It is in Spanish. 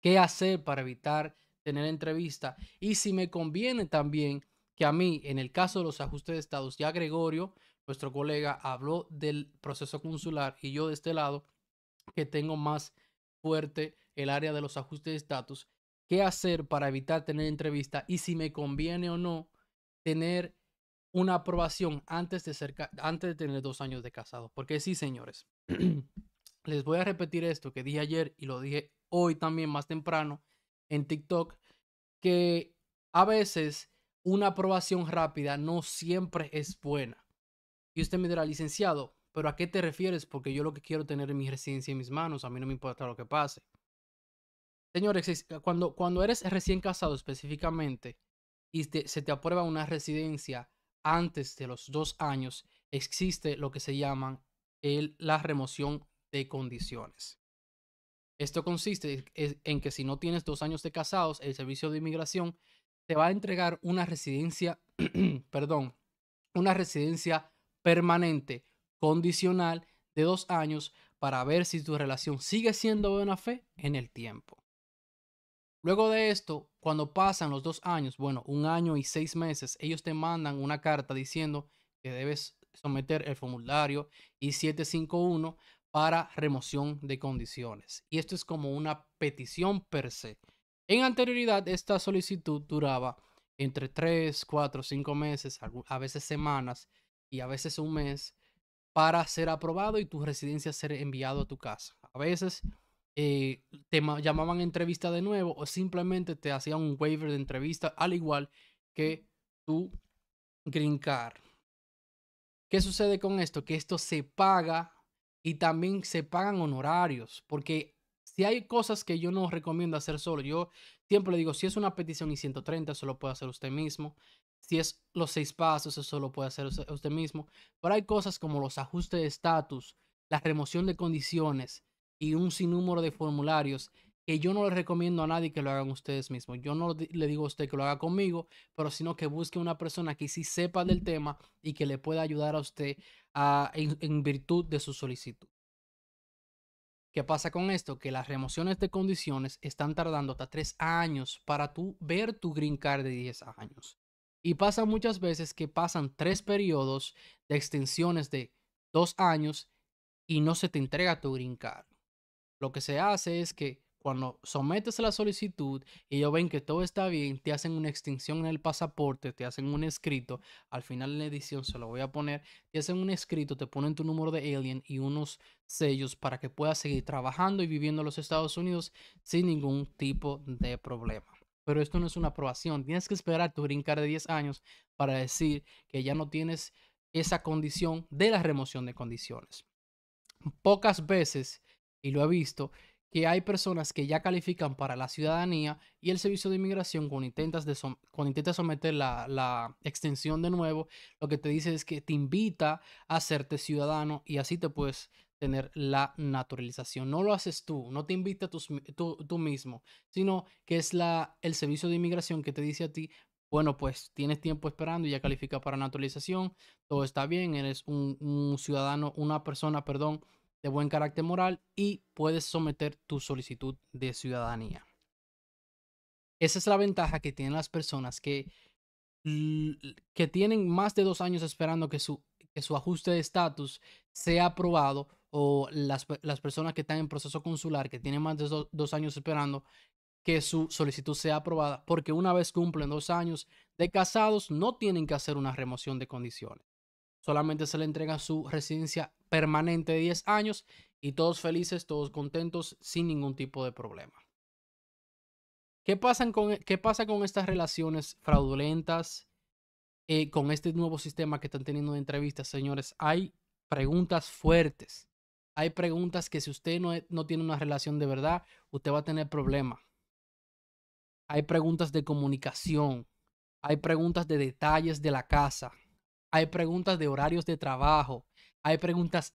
qué hacer para evitar tener entrevista y si me conviene también que a mí, en el caso de los ajustes de estados, ya Gregorio, nuestro colega, habló del proceso consular y yo de este lado, que tengo más fuerte el área de los ajustes de estatus, qué hacer para evitar tener entrevista y si me conviene o no tener una aprobación antes de, cerca, antes de tener dos años de casado. Porque sí, señores, les voy a repetir esto que dije ayer y lo dije hoy también más temprano en TikTok, que a veces una aprobación rápida no siempre es buena. Y usted me dirá, licenciado, pero ¿a qué te refieres? Porque yo lo que quiero tener es mi residencia en mis manos, a mí no me importa lo que pase. Señores, eh, cuando, cuando eres recién casado específicamente y se te aprueba una residencia antes de los dos años, existe lo que se llama la remoción de condiciones. Esto consiste en que si no tienes dos años de casados, el servicio de inmigración te va a entregar una residencia, perdón, una residencia permanente condicional de dos años para ver si tu relación sigue siendo buena fe en el tiempo. Luego de esto, cuando pasan los dos años, bueno, un año y seis meses, ellos te mandan una carta diciendo que debes someter el formulario I-751 para remoción de condiciones. Y esto es como una petición per se. En anterioridad, esta solicitud duraba entre 3, 4, 5 meses, a veces semanas y a veces un mes, para ser aprobado y tu residencia ser enviado a tu casa. A veces eh, te llamaban entrevista de nuevo o simplemente te hacían un waiver de entrevista, al igual que tu green card. ¿Qué sucede con esto? Que esto se paga y también se pagan honorarios, porque si hay cosas que yo no recomiendo hacer solo, yo siempre le digo, si es una petición y 130, eso lo puede hacer usted mismo. Si es los seis pasos, eso lo puede hacer usted mismo. Pero hay cosas como los ajustes de estatus, la remoción de condiciones y un sinnúmero de formularios que yo no le recomiendo a nadie que lo hagan ustedes mismos. Yo no le digo a usted que lo haga conmigo, pero sino que busque una persona que sí sepa del tema y que le pueda ayudar a usted en, virtud de su solicitud. ¿Qué pasa con esto? Que las remociones de condiciones están tardando hasta tres años para tú ver tu green card de 10 años. Y pasa muchas veces que pasan tres periodos de extensiones de dos años y no se te entrega tu green card. Lo que se hace es que cuando sometes la solicitud y ellos ven que todo está bien, te hacen una extinción en el pasaporte, te hacen un escrito, al final de la edición se lo voy a poner, te hacen un escrito, te ponen tu número de alien y unos sellos para que puedas seguir trabajando y viviendo en los Estados Unidos sin ningún tipo de problema. Pero esto no es una aprobación, tienes que esperar tu brincar de 10 años para decir que ya no tienes esa condición de la remoción de condiciones. Pocas veces, y lo he visto, que hay personas que ya califican para la ciudadanía y el servicio de inmigración cuando intentas, someter la, extensión de nuevo, lo que te dice es que te invita a hacerte ciudadano y así te puedes tener la naturalización. No lo haces tú, no te invita tú, tú, tú mismo, sino que es la, el servicio de inmigración que te dice a ti, bueno, pues tienes tiempo esperando y ya califica para naturalización, todo está bien, eres un ciudadano, una persona, perdón, de buen carácter moral y puedes someter tu solicitud de ciudadanía. Esa es la ventaja que tienen las personas que, que tienen más de dos años esperando que su, ajuste de estatus sea aprobado o las, personas que están en proceso consular, que tienen más de dos años esperando que su solicitud sea aprobada, porque una vez cumplen dos años de casados, no tienen que hacer una remoción de condiciones solamente se le entrega su residencia permanente de 10 años y todos felices, todos contentos, sin ningún tipo de problema. ¿Qué, pasan e, qué pasa con estas relaciones fraudulentas? Eh, con este nuevo sistema que están teniendo de entrevistas, señores, hay preguntas fuertes. Hay preguntas que si usted no, e, no tiene una relación de verdad, usted va a tener problemas. Hay preguntas de comunicación. Hay preguntas de detalles de la casa hay preguntas de horarios de trabajo, hay preguntas